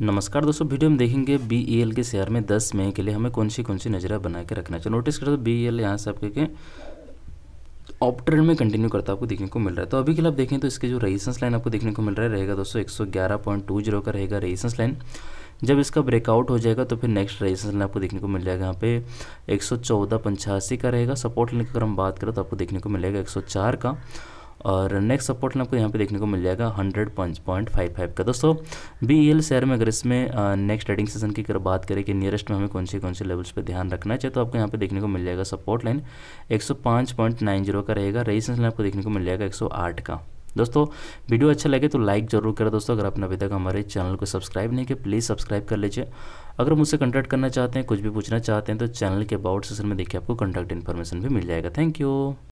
नमस्कार दोस्तों वीडियो में देखेंगे बी ई एल के शेयर में 10 मई के लिए हमें कौन सी कौन सी नजरिया बना के रखना चाहिए नोटिस कर तो बी ई एल यहाँ से आपके ऑप ट्रेंड में कंटिन्यू करता आपको देखने को मिल रहा है तो अभी के लिए आप देखें तो इसके जो रेजिस्टेंस लाइन आपको देखने को मिल रहा है रहेगा दोस्तों जीरो का रहेगा रेजिस्टेंस लाइन जब इसका ब्रेकआउट हो जाएगा तो फिर नेक्स्ट रेजिस्टेंस लाइन आपको देखने को मिल जाएगा यहाँ पे एक का रहेगा सपोर्ट लाइन की अगर हम बात करें तो आपको देखने को मिलेगा एक का और नेक्स्ट सपोर्ट आपको यहाँ पे देखने को मिल जाएगा हंड्रेड पॉइंट फाइव फाइव का दोस्तों बी एल शेयर में अगर इसमें नेक्स्ट ट्रेडिंग सेशन की अगर बात करें कि नियरेस्ट में हमें कौन से कौन से लेवल्स पे ध्यान रखना चाहिए तो आपको यहाँ पे देखने को मिल जाएगा सपोर्ट लाइन एक सौ पाँच पॉइंट नाइन जीरो का रहेगा रेजिस्टेंस लाइन आपको देखने को मिल जाएगा एक सौ आठ का दोस्तों वीडियो अच्छा लगे तो लाइक जरूर करें दोस्तों अगर आपने अभी तक हमारे चैनल को सब्सक्राइब नहीं किया प्लीज़ सब्सक्राइब कर लीजिए अगर मुझसे कॉन्टैक्ट करना चाहते हैं कुछ भी पूछना चाहते हैं तो चैनल के अबाउट सेशन में देखिए आपको कॉन्टैक्ट इन्फॉर्मेशन भी मिल जाएगा थैंक यू